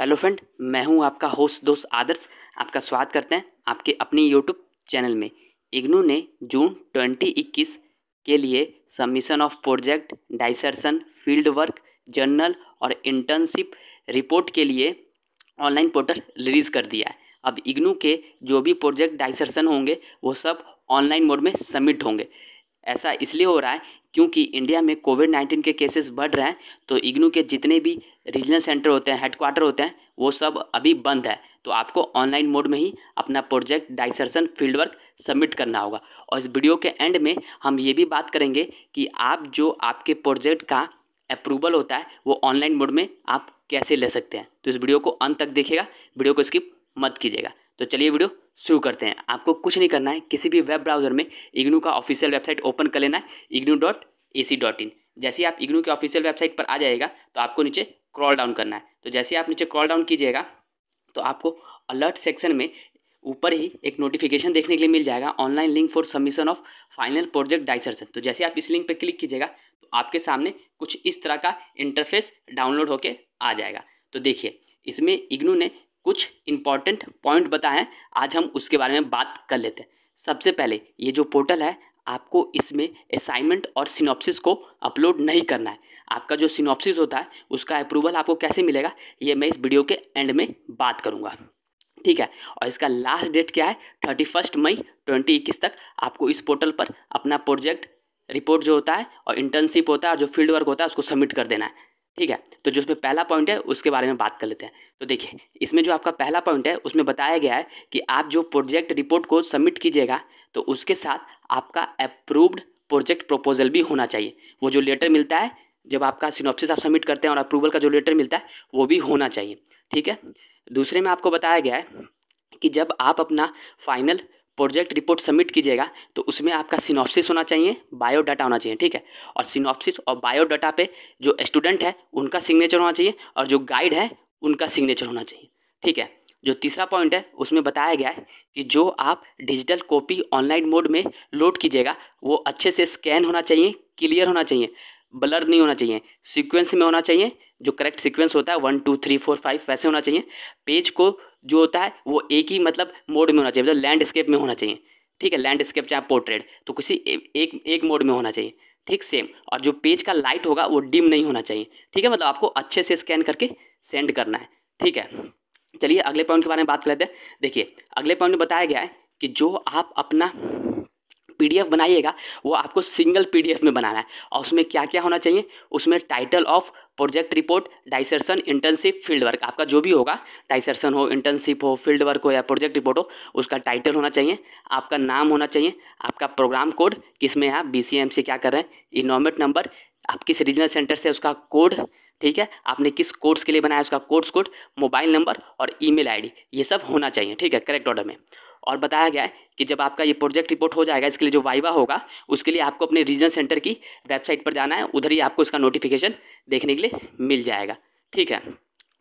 hello friend मैं हूं आपका होस्ट दोस्त आदर्श आपका स्वागत करते हैं आपके अपने यूट्यूब चैनल में इग्नू ने जून 2021 के लिए submission of project dissertation field work journal और इंटर्नशिप रिपोर्ट के लिए ऑनलाइन पोर्टल रिलीज़ कर दिया है अब इग्नू के जो भी प्रोजेक्ट डाइसर्सन होंगे वो सब ऑनलाइन मोड में सबमिट होंगे ऐसा इसलिए हो रहा है क्योंकि इंडिया में कोविड नाइन्टीन के केसेस बढ़ रहे हैं तो इग्नू के जितने भी रीजनल सेंटर होते हैं हेडक्वार्टर होते हैं वो सब अभी बंद है तो आपको ऑनलाइन मोड में ही अपना project dissertation field work submit करना होगा और इस वीडियो के एंड में हम ये भी बात करेंगे कि आप जो आपके प्रोजेक्ट का अप्रूवल होता है वो ऑनलाइन मोड में आप कैसे ले सकते हैं तो इस वीडियो को अंत तक देखिएगा वीडियो को स्किप मत कीजिएगा तो चलिए वीडियो शुरू करते हैं आपको कुछ नहीं करना है किसी भी वेब ब्राउज़र में इग्नू का ऑफिशियल वेबसाइट ओपन कर लेना है IGNOU dot A C dot in जैसे ही आप इग्नू के ऑफिशियल वेबसाइट पर आ जाएगा तो आपको नीचे क्रॉल डाउन करना है तो जैसे ही आप नीचे क्रॉल डाउन कीजिएगा तो आपको अलर्ट सेक्शन में ऊपर ही एक नोटिफिकेशन देखने के लिए मिल जाएगा online link for submission of final project dissertation तो जैसे आप इस लिंक पर क्लिक कीजिएगा तो आपके सामने कुछ इस तरह का इंटरफेस डाउनलोड होकर आ जाएगा तो देखिए इसमें इग्नू ने कुछ इंपॉर्टेंट पॉइंट बताएं आज हम उसके बारे में बात कर लेते हैं सबसे पहले ये जो पोर्टल है आपको इसमें असाइनमेंट और सिनॉप्सिस को अपलोड नहीं करना है आपका जो सिनॉप्सिस होता है उसका अप्रूवल आपको कैसे मिलेगा ये मैं इस वीडियो के एंड में बात करूँगा ठीक है और इसका लास्ट डेट क्या है थर्टी फर्स्ट मई ट्वेंटी इक्कीस तक आपको इस पोर्टल पर अपना प्रोजेक्ट रिपोर्ट जो होता है और इंटर्नशिप होता है और जो फील्ड वर्क होता है उसको सबमिट कर देना है ठीक है तो जो उसमें पहला पॉइंट है उसके बारे में बात कर लेते हैं तो देखिए इसमें जो आपका पहला पॉइंट है उसमें बताया गया है कि आप जो प्रोजेक्ट रिपोर्ट को सबमिट कीजिएगा तो उसके साथ आपका अप्रूव्ड प्रोजेक्ट प्रपोजल भी होना चाहिए वो जो लेटर मिलता है जब आपका सिनॉप्सिस आप सबमिट करते हैं और अप्रूवल का जो लेटर मिलता है वो भी होना चाहिए ठीक है दूसरे में आपको बताया गया है कि जब आप अपना फाइनल प्रोजेक्ट रिपोर्ट सबमिट कीजिएगा तो उसमें आपका सिनॉप्सिस होना चाहिए बायोडाटा होना चाहिए ठीक है और सिनॉप्सिस और बायोडाटा पे जो स्टूडेंट है उनका सिग्नेचर होना चाहिए और जो गाइड है उनका सिग्नेचर होना चाहिए ठीक है जो तीसरा पॉइंट है उसमें बताया गया है कि जो आप डिजिटल कॉपी ऑनलाइन मोड में लोड कीजिएगा वो अच्छे से स्कैन होना चाहिए क्लियर होना चाहिए ब्लर नहीं होना चाहिए सिक्वेंस में होना चाहिए जो करेक्ट सीक्वेंस होता है one two three four five वैसे होना चाहिए पेज को जो होता है वो एक ही मतलब मोड में होना चाहिए मतलब लैंडस्केप में होना चाहिए ठीक है लैंडस्केप चाहे पोर्ट्रेट तो किसी एक एक मोड में होना चाहिए ठीक सेम और जो पेज का लाइट होगा वो डिम नहीं होना चाहिए ठीक है मतलब आपको अच्छे से स्कैन करके सेंड करना है ठीक है चलिए अगले पॉइंट के बारे में बात कर लेते हैं देखिए अगले पॉइंट में बताया गया है कि जो आप अपना एफ बनाइएगा वो आपको सिंगल एफ में बनाना है और उसमें क्या क्या होना चाहिए उसमें title of project report dissertation internship field work आपका जो भी होगा डाइसर्सन हो इंटर्नशिप हो फील्ड वर्क हो या प्रोजेक्ट रिपोर्ट हो उसका टाइटल होना चाहिए आपका नाम होना चाहिए आपका प्रोग्राम कोड किसमें आप बी सी एम से क्या कर रहे हैं इनोमेट नंबर आप किस रीजनल सेंटर से उसका कोड ठीक है आपने किस कोर्स के लिए बनाया उसका कोर्स कोड मोबाइल नंबर और ईमेल आईडी ये सब होना चाहिए ठीक है करेक्ट ऑर्डर में और बताया गया है कि जब आपका ये प्रोजेक्ट रिपोर्ट हो जाएगा इसके लिए जो वाइवा होगा उसके लिए आपको अपने रीजन सेंटर की वेबसाइट पर जाना है उधर ही आपको इसका नोटिफिकेशन देखने के लिए मिल जाएगा ठीक है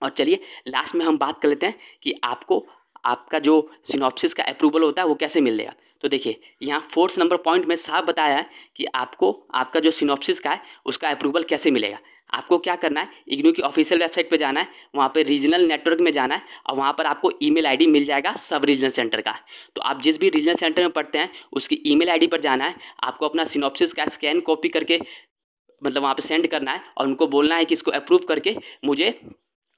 और चलिए लास्ट में हम बात कर लेते हैं कि आपको आपका जो सिनॉप्सिस का अप्रूवल होता है वो कैसे मिल जाएगा तो देखिए यहाँ फोर्थ नंबर पॉइंट में साफ बताया है कि आपको आपका जो सिनॉप्सिस का है उसका अप्रूवल कैसे मिलेगा आपको क्या करना है इग्नू की ऑफिशियल वेबसाइट पे जाना है वहाँ पे रीजनल नेटवर्क में जाना है और वहाँ पर आपको ईमेल आईडी मिल जाएगा सब रीजनल सेंटर का तो आप जिस भी रीजनल सेंटर में पढ़ते हैं उसकी ईमेल आईडी पर जाना है आपको अपना सिनॉप्सिस का स्कैन कॉपी करके मतलब वहाँ पर सेंड करना है और उनको बोलना है कि इसको अप्रूव करके मुझे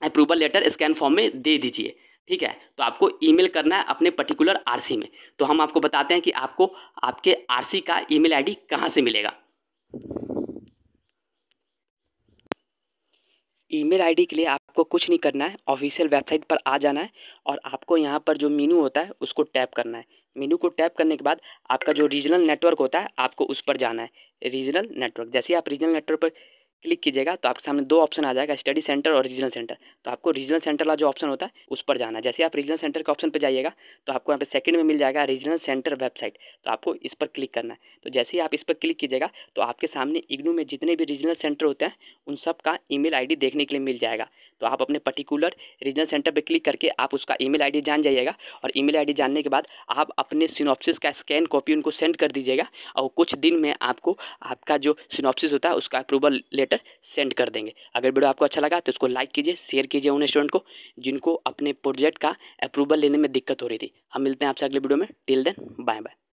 अप्रूवल लेटर स्कैन फॉर्म में दे दीजिए ठीक है तो आपको ईमेल करना है अपने पर्टिकुलर आरसी में तो हम आपको बताते हैं कि आपको आपके आरसी का ईमेल आईडी कहाँ से मिलेगा ईमेल आईडी के लिए आपको कुछ नहीं करना है ऑफिशियल वेबसाइट पर आ जाना है और आपको यहाँ पर जो मीनू होता है उसको टैप करना है मीनू को टैप करने के बाद आपका जो रीजनल नेटवर्क होता है आपको उस पर जाना है रीजनल नेटवर्क जैसे आप रीजनल नेटवर्क पर क्लिक कीजिएगा तो आपके सामने दो ऑप्शन आ जाएगा स्टडी सेंटर और रीजनल सेंटर तो आपको रीजनल सेंटर वाला जो ऑप्शन होता है उस पर जाना है जैसे आप रीजनल सेंटर के ऑप्शन पर जाइएगा तो आपको यहाँ पे सेकंड में मिल जाएगा रीजनल सेंटर वेबसाइट तो आपको इस पर क्लिक करना है तो जैसे ही आप इस पर क्लिक कीजिएगा तो आपके सामने इग्नू में जितने भी रीजनल सेंटर होते हैं उन सब का ई मेल देखने के लिए मिल जाएगा तो आप अपने पर्टिकुलर रीजनल सेंटर पर क्लिक करके आप उसका ई मेल जान जाइएगा और ई मेल जानने के बाद आप अपने सिनॉपसिस का स्कैन कॉपी उनको सेंड कर दीजिएगा और कुछ दिन में आपको आपका जो सिनॉपसिस होता है उसका अप्रूवल लेटर लेटर सेंड कर देंगे अगर वीडियो आपको अच्छा लगा तो इसको लाइक कीजिए शेयर कीजिए उन स्टूडेंट को जिनको अपने प्रोजेक्ट का अप्रूवल लेने में दिक्कत हो रही थी हम मिलते हैं आपसे अगले वीडियो में टिल देन बाय बाय